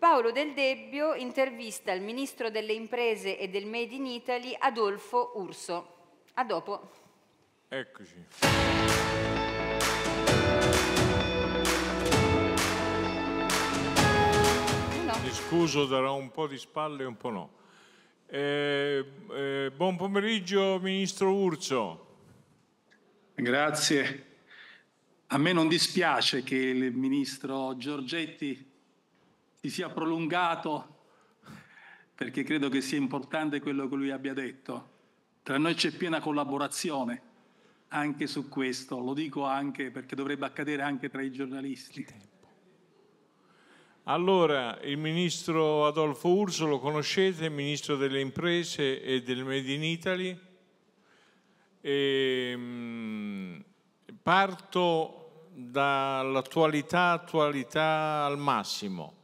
Paolo Del Debbio intervista il ministro delle imprese e del Made in Italy Adolfo Urso. A dopo. Eccoci. Mi scuso, darò un po' di spalle e un po' no. Eh, eh, buon pomeriggio, ministro Urso. Grazie. A me non dispiace che il ministro Giorgetti si sia prolungato perché credo che sia importante quello che lui abbia detto. Tra noi c'è piena collaborazione anche su questo, lo dico anche perché dovrebbe accadere anche tra i giornalisti. Allora, il ministro Adolfo Urso lo conoscete, ministro delle imprese e del Made in Italy. E, ehm, mh, parto dall'attualità, attualità al massimo.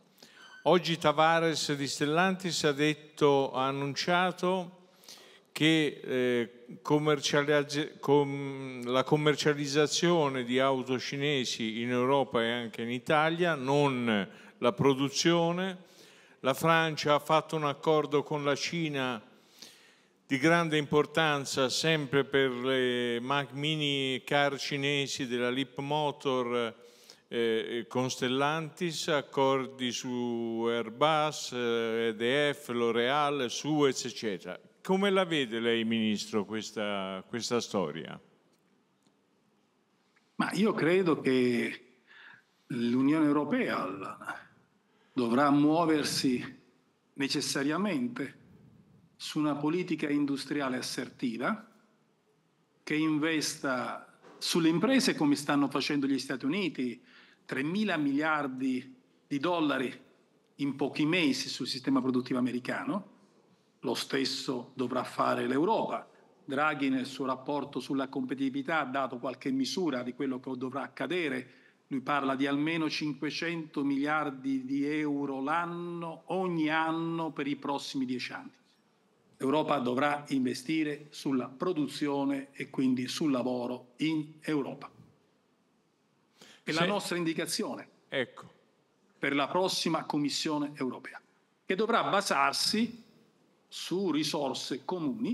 Oggi Tavares di Stellantis ha, detto, ha annunciato che eh, commercializz com la commercializzazione di auto cinesi in Europa e anche in Italia, non la produzione. La Francia ha fatto un accordo con la Cina di grande importanza sempre per le Mac mini car cinesi della Lip Motor eh, eh Stellantis, accordi su Airbus, EDF, eh, L'Oreal, Suez, eccetera. Come la vede lei, Ministro, questa, questa storia? Ma io credo che l'Unione Europea dovrà muoversi necessariamente su una politica industriale assertiva che investa sulle imprese come stanno facendo gli Stati Uniti, 3 mila miliardi di dollari in pochi mesi sul sistema produttivo americano, lo stesso dovrà fare l'Europa. Draghi nel suo rapporto sulla competitività ha dato qualche misura di quello che dovrà accadere. Lui parla di almeno 500 miliardi di euro l'anno, ogni anno per i prossimi dieci anni. L'Europa dovrà investire sulla produzione e quindi sul lavoro in Europa. È la nostra indicazione ecco. per la prossima Commissione europea, che dovrà basarsi su risorse comuni,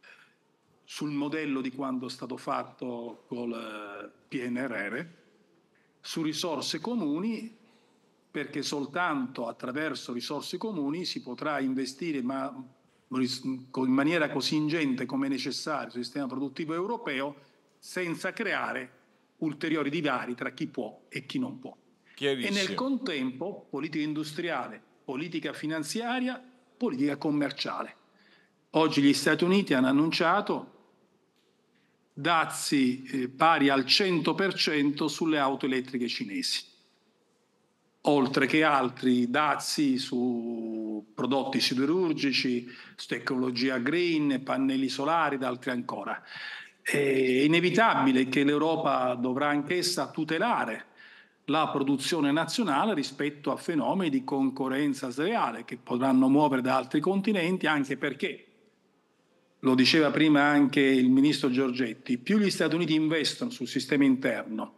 eh, sul modello di quanto è stato fatto col eh, PNRR, su risorse comuni perché soltanto attraverso risorse comuni si potrà investire ma in maniera così ingente come necessario sul sistema produttivo europeo senza creare ulteriori divari tra chi può e chi non può. E nel contempo politica industriale, politica finanziaria, politica commerciale. Oggi gli Stati Uniti hanno annunciato dazi eh, pari al 100% sulle auto elettriche cinesi, oltre che altri dazi su prodotti siderurgici, su tecnologia green, pannelli solari ed altri ancora. È inevitabile che l'Europa dovrà anch'essa tutelare la produzione nazionale rispetto a fenomeni di concorrenza sleale che potranno muovere da altri continenti, anche perché, lo diceva prima anche il ministro Giorgetti, più gli Stati Uniti investono sul sistema interno,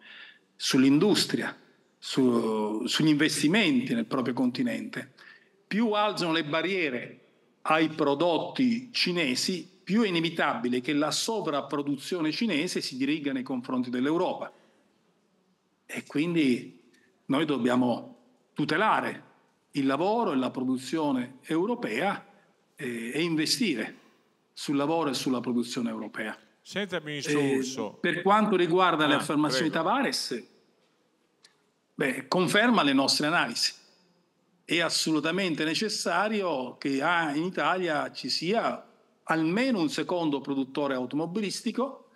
sull'industria, su, sugli investimenti nel proprio continente, più alzano le barriere ai prodotti cinesi più è inevitabile che la sovrapproduzione cinese si diriga nei confronti dell'Europa. E quindi noi dobbiamo tutelare il lavoro e la produzione europea e, eh, e investire sul lavoro e sulla produzione europea. Senta, eh, ministro e, Urso. Per quanto riguarda ah, le affermazioni prego. Tavares, beh, conferma le nostre analisi. È assolutamente necessario che ah, in Italia ci sia almeno un secondo produttore automobilistico,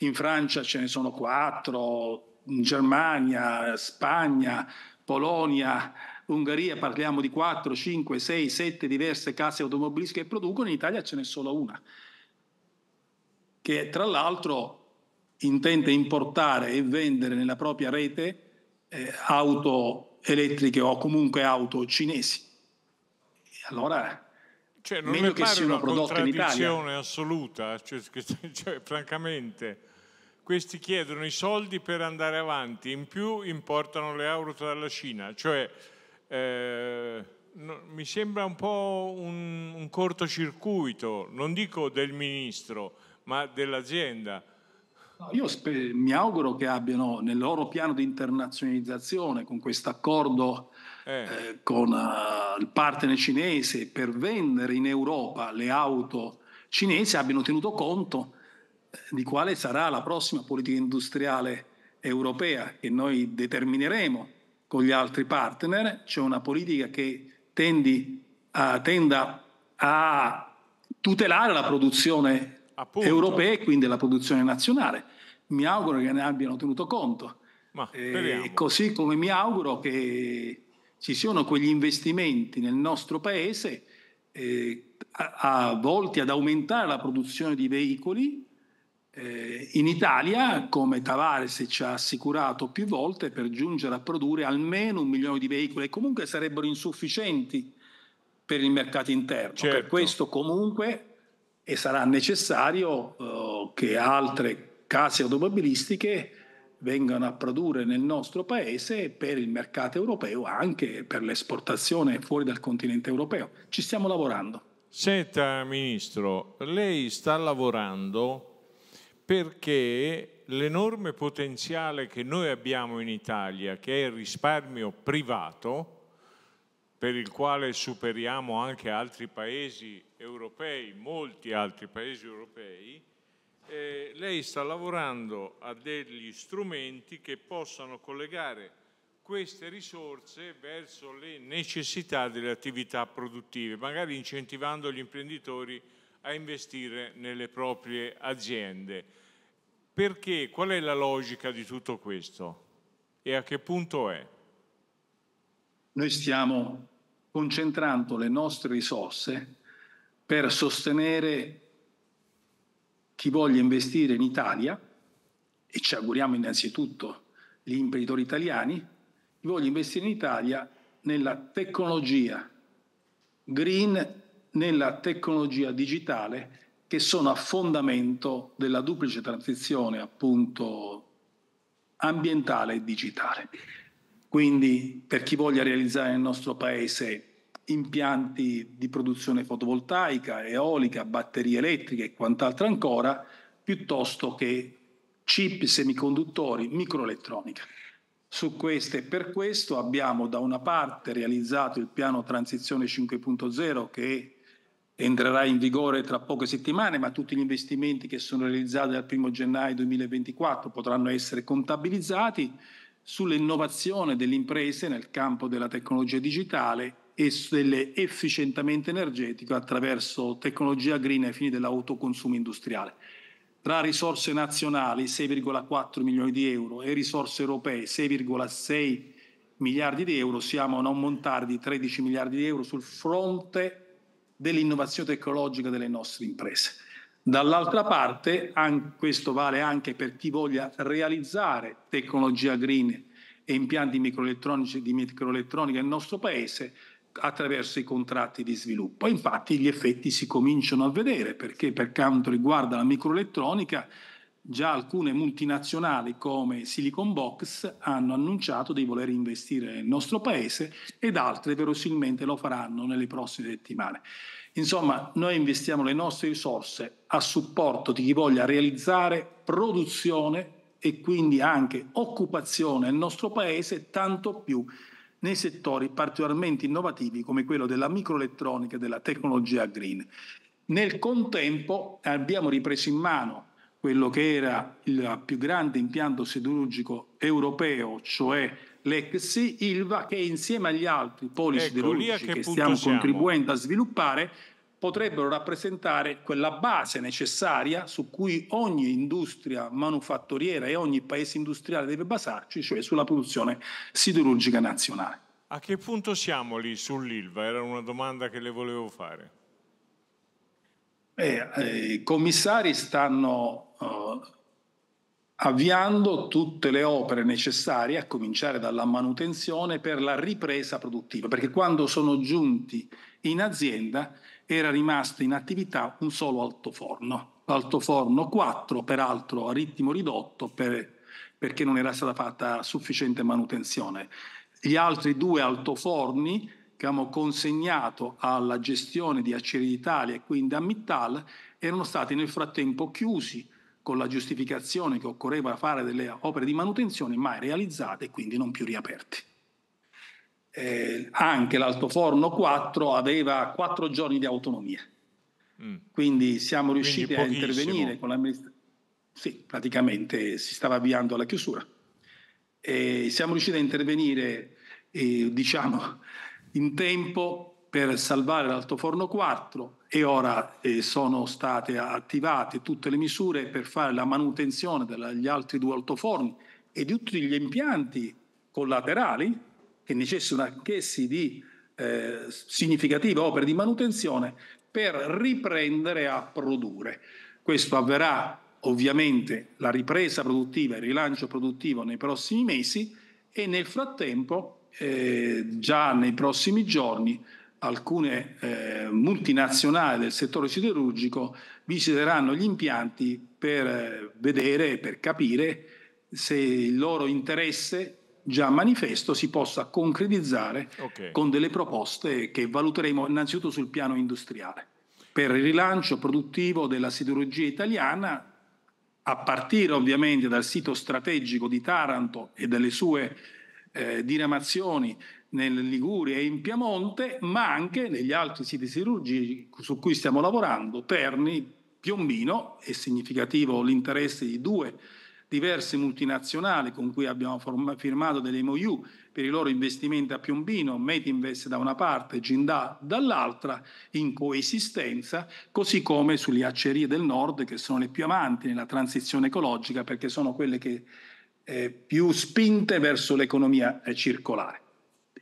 in Francia ce ne sono quattro, in Germania, Spagna, Polonia, Ungheria parliamo di 4, 5, 6, 7 diverse case automobilistiche che producono, in Italia ce n'è solo una, che tra l'altro intende importare e vendere nella propria rete eh, auto elettriche o comunque auto cinesi. allora cioè, non meno mi che siano prodotte in Italia. assoluta, cioè, cioè, francamente, questi chiedono i soldi per andare avanti, in più importano le euro dalla Cina, cioè eh, no, mi sembra un po' un, un cortocircuito, non dico del ministro, ma dell'azienda. Io sper- mi auguro che abbiano nel loro piano di internazionalizzazione, con questo accordo eh. eh. con uh, il partner cinese per vendere in Europa le auto cinesi abbiano tenuto conto eh, di quale sarà la prossima politica industriale europea che noi determineremo con gli altri partner, c'è una politica che tendi, uh, tenda a tutelare la produzione Appunto. europea e quindi la produzione nazionale. Mi auguro che ne abbiano tenuto conto. Eh, così come mi auguro che ci sono quegli investimenti nel nostro paese eh, a, a, volti ad aumentare la produzione di veicoli. Eh, in Italia, come Tavares ci ha assicurato più volte, per giungere a produrre almeno un milione di veicoli, e comunque sarebbero insufficienti per il mercato interno. Certo. Per questo comunque e sarà necessario eh, che altre case automobilistiche vengano a produrre nel nostro paese per il mercato europeo, anche per l'esportazione fuori dal continente europeo. Ci stiamo lavorando. Senta, Ministro, lei sta lavorando perché l'enorme potenziale che noi abbiamo in Italia, che è il risparmio privato, per il quale superiamo anche altri paesi europei, molti altri paesi europei, eh, lei sta lavorando a degli strumenti che possano collegare queste risorse verso le necessità delle attività produttive, magari incentivando gli imprenditori a investire nelle proprie aziende. Perché? Qual è la logica di tutto questo? E a che punto è? Noi stiamo concentrando le nostre risorse per sostenere chi voglia investire in Italia, e ci auguriamo innanzitutto gli imprenditori italiani, chi voglia investire in Italia nella tecnologia green, nella tecnologia digitale, che sono a fondamento della duplice transizione appunto ambientale e digitale. Quindi per chi voglia realizzare nel nostro paese impianti di produzione fotovoltaica, eolica, batterie elettriche e quant'altro ancora, piuttosto che chip semiconduttori, microelettronica. Su questo e per questo abbiamo da una parte realizzato il piano transizione 5.0 che entrerà in vigore tra poche settimane, ma tutti gli investimenti che sono realizzati dal 1 gennaio 2024 potranno essere contabilizzati sull'innovazione delle imprese nel campo della tecnologia digitale e dell'efficientamento energetico attraverso tecnologia green ai fini dell'autoconsumo industriale. Tra risorse nazionali 6,4 milioni di euro e risorse europee 6,6 miliardi di euro, siamo a un ammontare di 13 miliardi di euro sul fronte dell'innovazione tecnologica delle nostre imprese. Dall'altra parte, questo vale anche per chi voglia realizzare tecnologia green e impianti microelettronici di microelettronica nel nostro paese, attraverso i contratti di sviluppo. Infatti gli effetti si cominciano a vedere perché per quanto riguarda la microelettronica già alcune multinazionali come Silicon Box hanno annunciato di voler investire nel nostro paese ed altre verosimilmente lo faranno nelle prossime settimane. Insomma, noi investiamo le nostre risorse a supporto di chi voglia realizzare produzione e quindi anche occupazione nel nostro paese, tanto più nei settori particolarmente innovativi come quello della microelettronica e della tecnologia green. Nel contempo abbiamo ripreso in mano quello che era il più grande impianto siderurgico europeo, cioè l'ex Ilva, che insieme agli altri poli ecco, siderurgici che, che stiamo contribuendo a sviluppare potrebbero rappresentare quella base necessaria su cui ogni industria manufatturiera e ogni paese industriale deve basarci, cioè sulla produzione siderurgica nazionale. A che punto siamo lì sull'ILVA? Era una domanda che le volevo fare. Eh, eh, I commissari stanno eh, avviando tutte le opere necessarie, a cominciare dalla manutenzione, per la ripresa produttiva, perché quando sono giunti in azienda era rimasto in attività un solo altoforno, l'altoforno 4, peraltro a ritmo ridotto per, perché non era stata fatta sufficiente manutenzione. Gli altri due altoforni che abbiamo consegnato alla gestione di Accieri d'Italia e quindi a Mittal erano stati nel frattempo chiusi con la giustificazione che occorreva fare delle opere di manutenzione mai realizzate e quindi non più riaperti eh, anche forno 4 aveva 4 giorni di autonomia. Mm. Quindi siamo riusciti Quindi a intervenire con l'amministrazione. Sì, praticamente si stava avviando alla chiusura. E siamo riusciti a intervenire, eh, diciamo, in tempo per salvare l'alto forno 4 e ora eh, sono state attivate tutte le misure per fare la manutenzione degli altri due altoforni e di tutti gli impianti collaterali che necessitano anch'essi di eh, significative opere di manutenzione per riprendere a produrre. Questo avverrà ovviamente la ripresa produttiva e il rilancio produttivo nei prossimi mesi e nel frattempo, eh, già nei prossimi giorni, alcune eh, multinazionali del settore siderurgico visiteranno gli impianti per eh, vedere, per capire se il loro interesse già manifesto si possa concretizzare okay. con delle proposte che valuteremo innanzitutto sul piano industriale per il rilancio produttivo della siderurgia italiana a partire ovviamente dal sito strategico di Taranto e dalle sue eh, diramazioni nel Liguria e in Piemonte, ma anche negli altri siti siderurgici su cui stiamo lavorando, Terni, Piombino, è significativo l'interesse di due diverse multinazionali con cui abbiamo form- firmato delle MOU per i loro investimenti a Piombino, Metinvest da una parte, Gindà dall'altra, in coesistenza, così come sulle accerie del nord che sono le più avanti nella transizione ecologica perché sono quelle che eh, più spinte verso l'economia eh, circolare.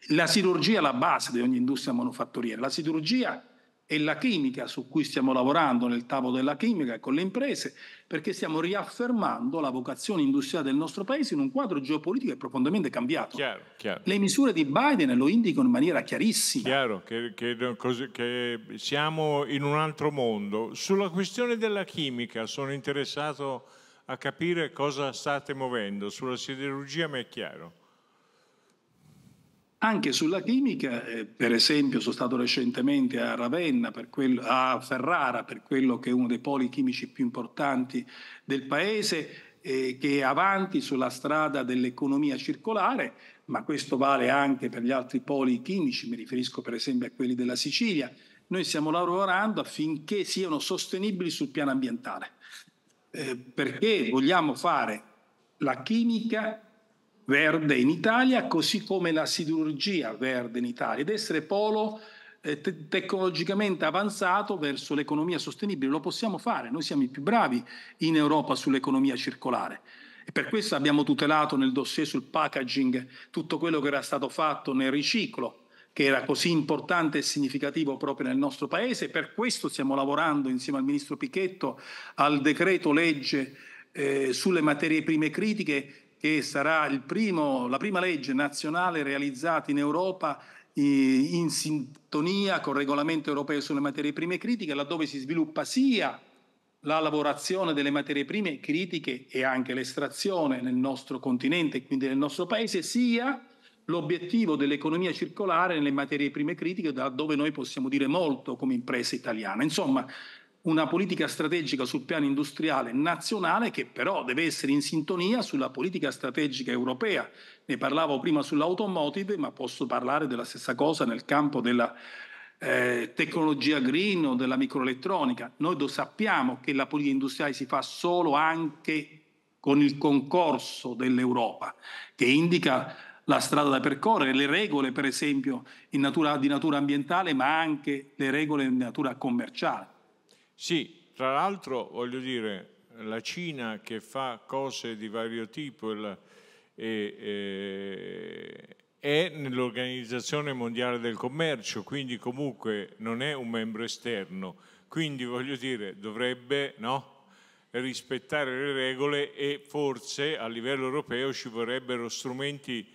La siderurgia è la base di ogni industria manufatturiera, la siderurgia e la chimica su cui stiamo lavorando nel tavolo della chimica e con le imprese, perché stiamo riaffermando la vocazione industriale del nostro paese in un quadro geopolitico che è profondamente cambiato. Chiaro, chiaro. Le misure di Biden lo indicano in maniera chiarissima. Chiaro, che, che, che siamo in un altro mondo. Sulla questione della chimica sono interessato a capire cosa state muovendo, sulla siderurgia mi è chiaro. Anche sulla chimica, eh, per esempio, sono stato recentemente a Ravenna, quello, a Ferrara, per quello che è uno dei poli chimici più importanti del paese, eh, che è avanti sulla strada dell'economia circolare, ma questo vale anche per gli altri poli chimici, mi riferisco per esempio a quelli della Sicilia. Noi stiamo lavorando affinché siano sostenibili sul piano ambientale, eh, perché vogliamo fare la chimica verde in Italia, così come la siderurgia verde in Italia, ed essere polo eh, te- tecnologicamente avanzato verso l'economia sostenibile. Lo possiamo fare, noi siamo i più bravi in Europa sull'economia circolare. E per questo abbiamo tutelato nel dossier sul packaging tutto quello che era stato fatto nel riciclo, che era così importante e significativo proprio nel nostro Paese. Per questo stiamo lavorando insieme al Ministro Pichetto al decreto legge eh, sulle materie prime critiche che sarà primo, la prima legge nazionale realizzata in Europa eh, in sintonia con il regolamento europeo sulle materie prime critiche, laddove si sviluppa sia la lavorazione delle materie prime critiche e anche l'estrazione nel nostro continente e quindi nel nostro paese, sia l'obiettivo dell'economia circolare nelle materie prime critiche, da dove noi possiamo dire molto come impresa italiana. Insomma, una politica strategica sul piano industriale nazionale che però deve essere in sintonia sulla politica strategica europea. Ne parlavo prima sull'automotive, ma posso parlare della stessa cosa nel campo della eh, tecnologia green o della microelettronica. Noi lo sappiamo che la politica industriale si fa solo anche con il concorso dell'Europa, che indica la strada da percorrere, le regole per esempio natura, di natura ambientale, ma anche le regole di natura commerciale. Sì, tra l'altro voglio dire, la Cina che fa cose di vario tipo e, e, è nell'Organizzazione Mondiale del Commercio, quindi comunque non è un membro esterno, quindi voglio dire dovrebbe no, rispettare le regole e forse a livello europeo ci vorrebbero strumenti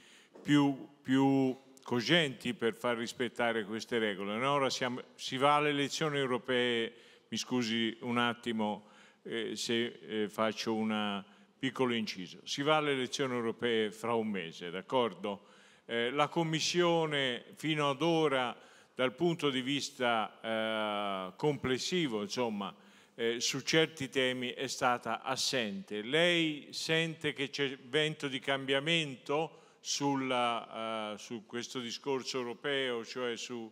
più, più cogenti per far rispettare queste regole. No, ora siamo, si va alle elezioni europee mi scusi un attimo eh, se eh, faccio un piccolo inciso. Si va alle elezioni europee fra un mese, d'accordo? Eh, la Commissione fino ad ora dal punto di vista eh, complessivo, insomma, eh, su certi temi è stata assente. Lei sente che c'è vento di cambiamento sulla, eh, su questo discorso europeo, cioè su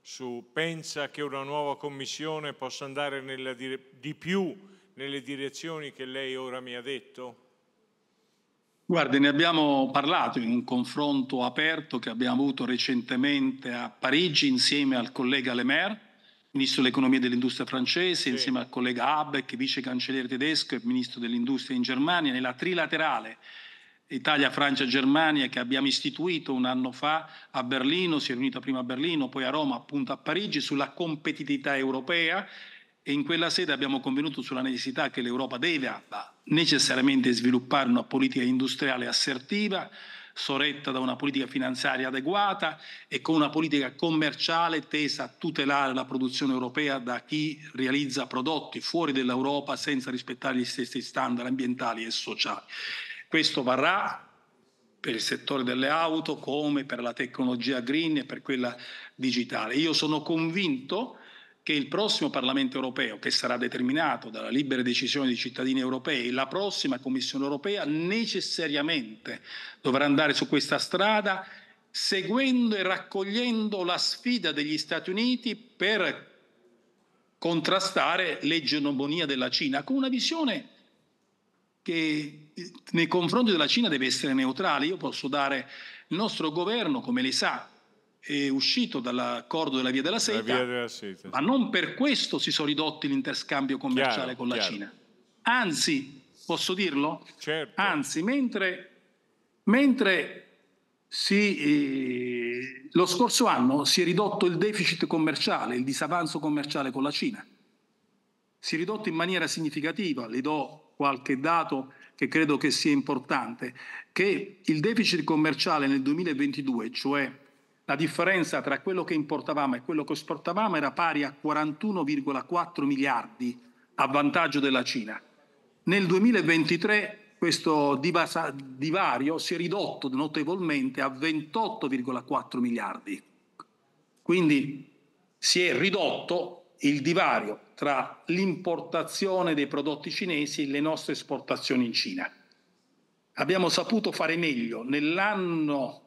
su pensa che una nuova commissione possa andare nella, di più nelle direzioni che lei ora mi ha detto? Guardi, ne abbiamo parlato in un confronto aperto che abbiamo avuto recentemente a Parigi insieme al collega Lemaire, ministro dell'economia e dell'industria francese, sì. insieme al collega Habeck, vice cancelliere tedesco e ministro dell'industria in Germania, nella trilaterale Italia, Francia, Germania che abbiamo istituito un anno fa a Berlino, si è riunita prima a Berlino, poi a Roma, appunto a Parigi, sulla competitività europea e in quella sede abbiamo convenuto sulla necessità che l'Europa deve necessariamente sviluppare una politica industriale assertiva, soretta da una politica finanziaria adeguata e con una politica commerciale tesa a tutelare la produzione europea da chi realizza prodotti fuori dall'Europa senza rispettare gli stessi standard ambientali e sociali. Questo varrà per il settore delle auto come per la tecnologia green e per quella digitale. Io sono convinto che il prossimo Parlamento europeo, che sarà determinato dalla libera decisione dei cittadini europei, la prossima Commissione europea necessariamente dovrà andare su questa strada seguendo e raccogliendo la sfida degli Stati Uniti per contrastare l'egemonia della Cina con una visione che eh, nei confronti della Cina deve essere neutrale. Io posso dare il nostro governo, come lei sa, è uscito dall'accordo della via della seta, via della seta. ma non per questo si sono ridotti l'interscambio commerciale chiaro, con la chiaro. Cina. Anzi, posso dirlo? Certo. Anzi, mentre, mentre si, eh, lo scorso anno si è ridotto il deficit commerciale, il disavanzo commerciale con la Cina, si è ridotto in maniera significativa, le do qualche dato che credo che sia importante, che il deficit commerciale nel 2022, cioè la differenza tra quello che importavamo e quello che esportavamo era pari a 41,4 miliardi a vantaggio della Cina. Nel 2023 questo divario si è ridotto notevolmente a 28,4 miliardi. Quindi si è ridotto il divario tra l'importazione dei prodotti cinesi e le nostre esportazioni in Cina. Abbiamo saputo fare meglio nell'anno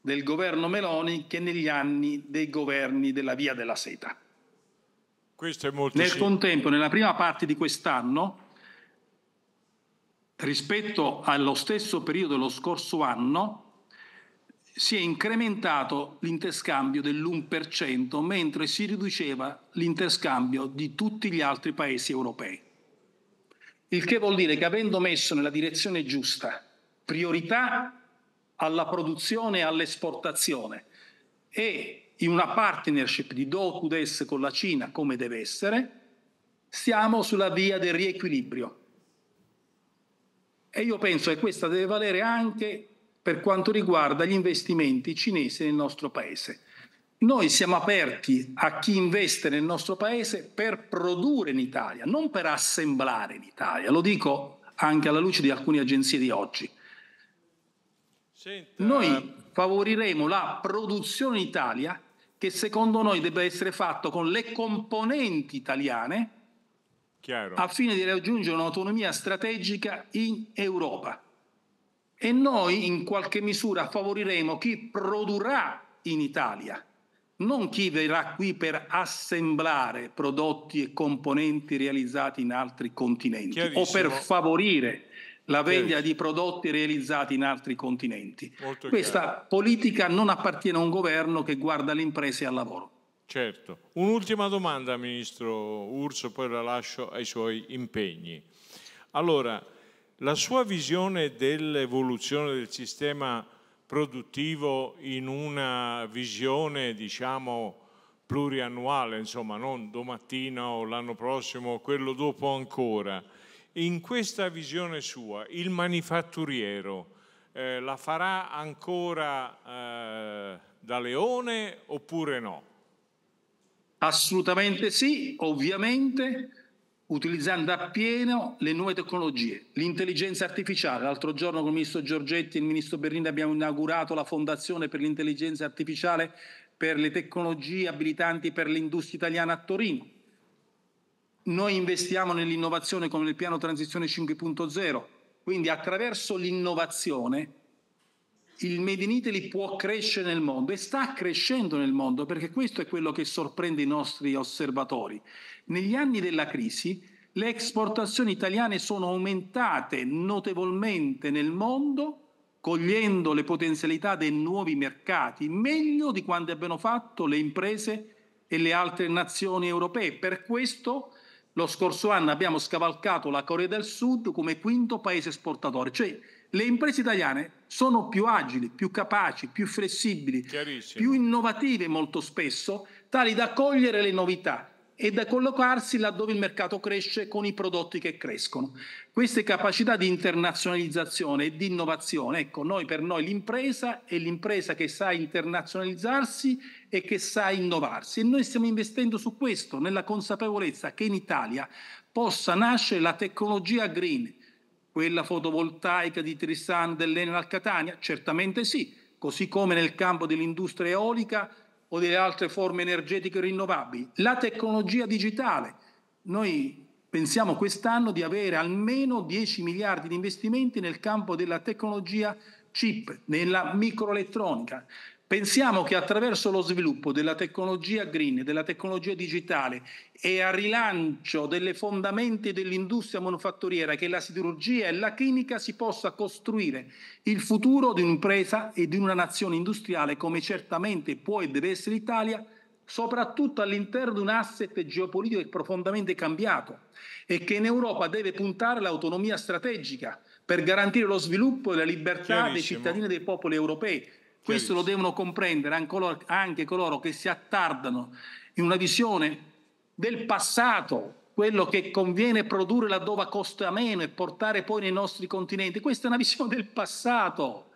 del governo Meloni che negli anni dei governi della Via della Seta. Nel contempo, nella prima parte di quest'anno, rispetto allo stesso periodo dello scorso anno, si è incrementato l'interscambio dell'1%, mentre si riduceva l'interscambio di tutti gli altri paesi europei. Il che vuol dire che avendo messo nella direzione giusta priorità alla produzione e all'esportazione e in una partnership di do Dokudes con la Cina come deve essere, siamo sulla via del riequilibrio. E io penso che questa deve valere anche per quanto riguarda gli investimenti cinesi nel nostro paese. Noi siamo aperti a chi investe nel nostro paese per produrre in Italia, non per assemblare in Italia. Lo dico anche alla luce di alcune agenzie di oggi. Senta... Noi eh, favoriremo la produzione in Italia che secondo noi debba essere fatto con le componenti italiane Chiaro. a fine di raggiungere un'autonomia strategica in Europa e noi in qualche misura favoriremo chi produrrà in Italia, non chi verrà qui per assemblare prodotti e componenti realizzati in altri continenti o per favorire la vendita di prodotti realizzati in altri continenti. Molto Questa chiaro. politica non appartiene a un governo che guarda le imprese e al lavoro. Certo. Un'ultima domanda, Ministro Urso, poi la lascio ai suoi impegni. Allora, la sua visione dell'evoluzione del sistema produttivo in una visione, diciamo, pluriannuale, insomma, non domattina o l'anno prossimo o quello dopo ancora. In questa visione sua, il manifatturiero eh, la farà ancora eh, da leone oppure no? Assolutamente sì, ovviamente utilizzando appieno le nuove tecnologie, l'intelligenza artificiale. L'altro giorno con il ministro Giorgetti e il ministro Bernini abbiamo inaugurato la Fondazione per l'intelligenza artificiale per le tecnologie abilitanti per l'industria italiana a Torino. Noi investiamo nell'innovazione come nel piano Transizione 5.0, quindi attraverso l'innovazione il Made in Italy può crescere nel mondo e sta crescendo nel mondo perché questo è quello che sorprende i nostri osservatori. Negli anni della crisi le esportazioni italiane sono aumentate notevolmente nel mondo, cogliendo le potenzialità dei nuovi mercati, meglio di quanto abbiano fatto le imprese e le altre nazioni europee. Per questo lo scorso anno abbiamo scavalcato la Corea del Sud come quinto paese esportatore, cioè le imprese italiane sono più agili, più capaci, più flessibili, più innovative molto spesso, tali da cogliere le novità e da collocarsi laddove il mercato cresce con i prodotti che crescono. Queste capacità di internazionalizzazione e di innovazione, ecco, noi, per noi l'impresa è l'impresa che sa internazionalizzarsi e che sa innovarsi e noi stiamo investendo su questo, nella consapevolezza che in Italia possa nascere la tecnologia green, quella fotovoltaica di Trissano dell'Enel al Catania? Certamente sì, così come nel campo dell'industria eolica o delle altre forme energetiche rinnovabili. La tecnologia digitale. Noi pensiamo quest'anno di avere almeno 10 miliardi di investimenti nel campo della tecnologia chip, nella microelettronica. Pensiamo che attraverso lo sviluppo della tecnologia green, della tecnologia digitale e al rilancio delle fondamenta dell'industria manufatturiera che è la siderurgia e la chimica si possa costruire il futuro di un'impresa e di una nazione industriale come certamente può e deve essere l'Italia, soprattutto all'interno di un asset geopolitico che è profondamente cambiato e che in Europa deve puntare all'autonomia strategica per garantire lo sviluppo e la libertà dei cittadini e dei popoli europei questo lo devono comprendere anche coloro che si attardano in una visione del passato, quello che conviene produrre laddove costa meno e portare poi nei nostri continenti. Questa è una visione del passato.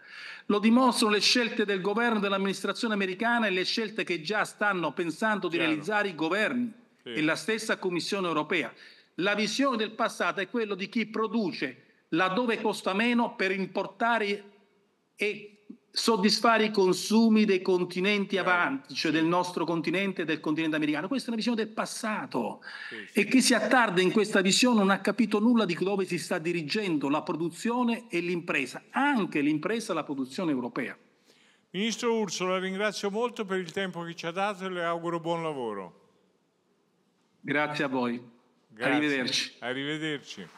Lo dimostrano le scelte del governo dell'amministrazione americana e le scelte che già stanno pensando di Chiaro. realizzare i governi sì. e la stessa Commissione europea. La visione del passato è quella di chi produce laddove costa meno per importare e soddisfare i consumi dei continenti eh. avanti, cioè del nostro continente e del continente americano. Questa è una visione del passato e chi si attarda in questa visione non ha capito nulla di dove si sta dirigendo la produzione e l'impresa, anche l'impresa e la produzione europea. Ministro Urso, la ringrazio molto per il tempo che ci ha dato e le auguro buon lavoro. Grazie a voi. Grazie. Arrivederci. Arrivederci.